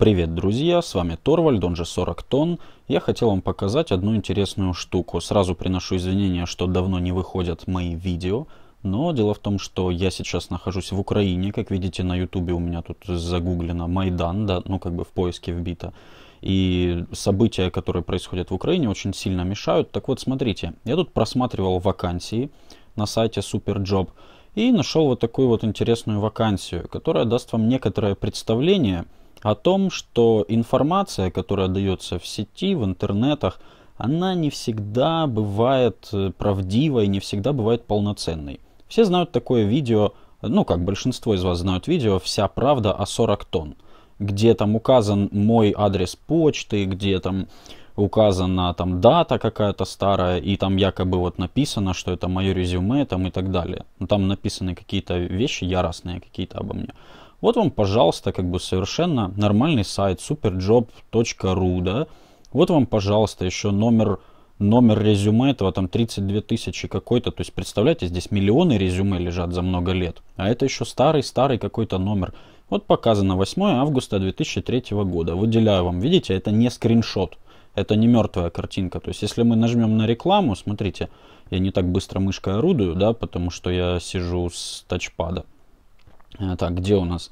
Привет, друзья, с вами Торвальд, он же 40 тонн. Я хотел вам показать одну интересную штуку. Сразу приношу извинения, что давно не выходят мои видео, но дело в том, что я сейчас нахожусь в Украине, как видите на ютубе у меня тут загуглено Майдан, да, ну как бы в поиске вбито. И события, которые происходят в Украине, очень сильно мешают. Так вот, смотрите, я тут просматривал вакансии на сайте Superjob и нашел вот такую вот интересную вакансию, которая даст вам некоторое представление – о том, что информация, которая дается в сети, в интернетах, она не всегда бывает э, правдивой, не всегда бывает полноценной. Все знают такое видео, ну как большинство из вас знают видео «Вся правда о 40 тонн», где там указан мой адрес почты, где там указана там дата какая-то старая, и там якобы вот написано, что это мое резюме там и так далее. Ну, там написаны какие-то вещи яростные какие-то обо мне. Вот вам, пожалуйста, как бы совершенно нормальный сайт superjob.ru, да. Вот вам, пожалуйста, еще номер номер резюме этого там 32 тысячи какой-то. То есть, представляете, здесь миллионы резюме лежат за много лет. А это еще старый-старый какой-то номер. Вот показано 8 августа 2003 года. Выделяю вам, видите, это не скриншот. Это не мертвая картинка. То есть, если мы нажмем на рекламу, смотрите, я не так быстро мышкой орудую, да, потому что я сижу с тачпада. Э, так, где у нас?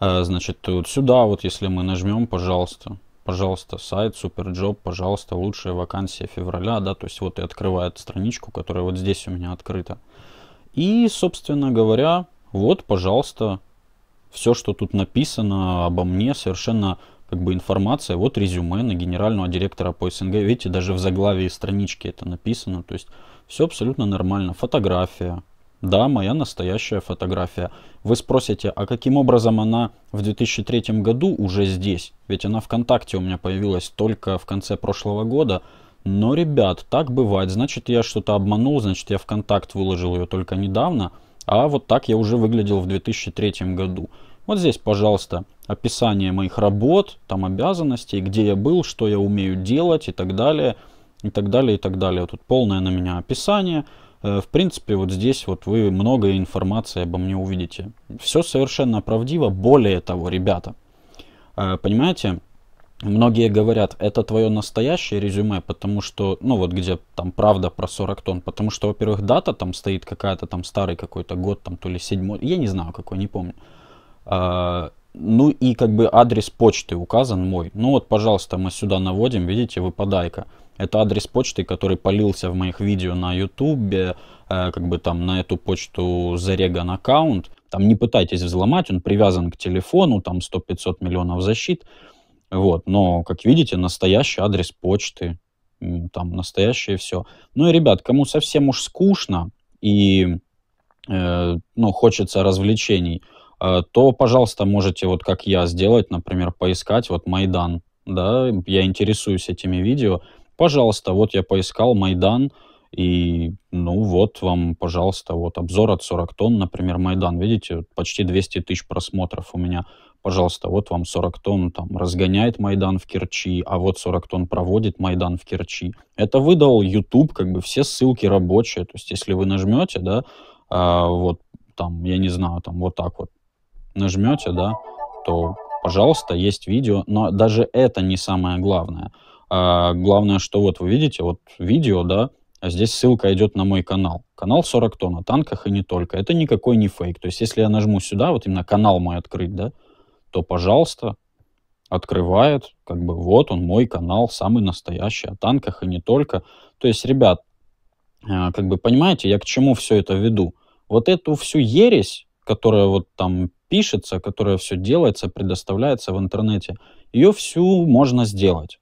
Э, значит, вот сюда вот, если мы нажмем, пожалуйста, пожалуйста, сайт, суперджоп, пожалуйста, лучшая вакансия февраля, да, то есть вот и открывает страничку, которая вот здесь у меня открыта. И, собственно говоря, вот, пожалуйста, все, что тут написано обо мне, совершенно как бы информация, вот резюме на генерального директора по СНГ. Видите, даже в заглавии странички это написано, то есть все абсолютно нормально. Фотография, да, моя настоящая фотография. Вы спросите, а каким образом она в 2003 году уже здесь? Ведь она ВКонтакте у меня появилась только в конце прошлого года. Но, ребят, так бывает. Значит, я что-то обманул, значит, я ВКонтакт выложил ее только недавно. А вот так я уже выглядел в 2003 году. Вот здесь, пожалуйста, описание моих работ, там обязанностей, где я был, что я умею делать и так далее. И так далее, и так далее. Тут полное на меня описание. Э, в принципе, вот здесь вот вы много информации обо мне увидите. Все совершенно правдиво. Более того, ребята, э, понимаете, многие говорят, это твое настоящее резюме, потому что, ну вот где там правда про 40 тонн, потому что, во-первых, дата там стоит какая-то там старый какой-то год, там то ли седьмой, я не знаю какой, не помню. Э, ну и как бы адрес почты указан мой. Ну вот, пожалуйста, мы сюда наводим, видите, выпадайка. Это адрес почты, который полился в моих видео на YouTube, э, как бы там на эту почту зареган аккаунт. Там не пытайтесь взломать, он привязан к телефону, там 100-500 миллионов защит. Вот, но, как видите, настоящий адрес почты, там настоящее все. Ну и, ребят, кому совсем уж скучно и, э, ну, хочется развлечений, э, то, пожалуйста, можете вот как я сделать, например, поискать вот Майдан, да, я интересуюсь этими видео, пожалуйста, вот я поискал Майдан, и, ну, вот вам, пожалуйста, вот обзор от 40 тонн, например, Майдан. Видите, почти 200 тысяч просмотров у меня. Пожалуйста, вот вам 40 тонн там разгоняет Майдан в Керчи, а вот 40 тонн проводит Майдан в Керчи. Это выдал YouTube, как бы все ссылки рабочие. То есть, если вы нажмете, да, э, вот там, я не знаю, там вот так вот нажмете, да, то, пожалуйста, есть видео. Но даже это не самое главное. А, главное, что вот вы видите, вот видео, да, а здесь ссылка идет на мой канал. Канал 40 тонн о танках и не только. Это никакой не фейк. То есть если я нажму сюда, вот именно канал мой открыть, да, то, пожалуйста, открывает, как бы вот он, мой канал, самый настоящий о танках и не только. То есть, ребят, а, как бы понимаете, я к чему все это веду? Вот эту всю ересь, которая вот там пишется, которая все делается, предоставляется в интернете, ее всю можно сделать.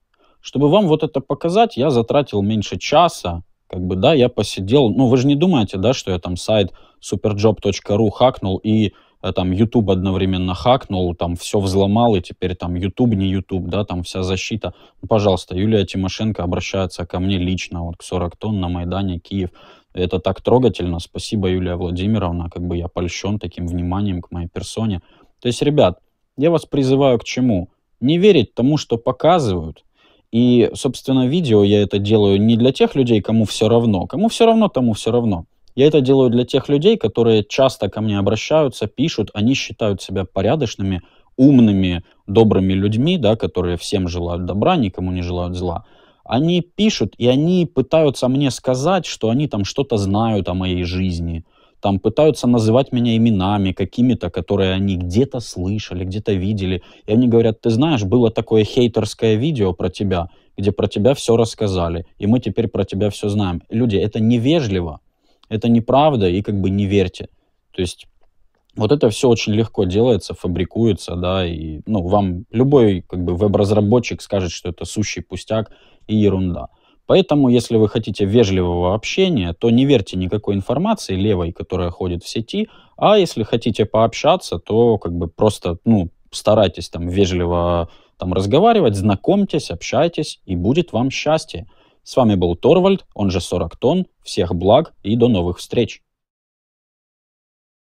Чтобы вам вот это показать, я затратил меньше часа, как бы, да, я посидел, ну, вы же не думаете, да, что я там сайт superjob.ru хакнул и э, там YouTube одновременно хакнул, там все взломал, и теперь там YouTube не YouTube, да, там вся защита. Ну, пожалуйста, Юлия Тимошенко обращается ко мне лично, вот к 40 тонн на Майдане, Киев. Это так трогательно. Спасибо, Юлия Владимировна, как бы я польщен таким вниманием к моей персоне. То есть, ребят, я вас призываю к чему? Не верить тому, что показывают, и, собственно, видео я это делаю не для тех людей, кому все равно. Кому все равно, тому все равно. Я это делаю для тех людей, которые часто ко мне обращаются, пишут, они считают себя порядочными, умными, добрыми людьми, да, которые всем желают добра, никому не желают зла. Они пишут, и они пытаются мне сказать, что они там что-то знают о моей жизни – там пытаются называть меня именами какими-то, которые они где-то слышали, где-то видели. И они говорят, ты знаешь, было такое хейтерское видео про тебя, где про тебя все рассказали, и мы теперь про тебя все знаем. Люди, это невежливо, это неправда, и как бы не верьте. То есть вот это все очень легко делается, фабрикуется, да, и ну, вам любой как бы веб-разработчик скажет, что это сущий пустяк и ерунда. Поэтому, если вы хотите вежливого общения, то не верьте никакой информации левой, которая ходит в сети, а если хотите пообщаться, то как бы просто, ну, старайтесь там вежливо там разговаривать, знакомьтесь, общайтесь, и будет вам счастье. С вами был Торвальд, он же 40 тонн. Всех благ и до новых встреч!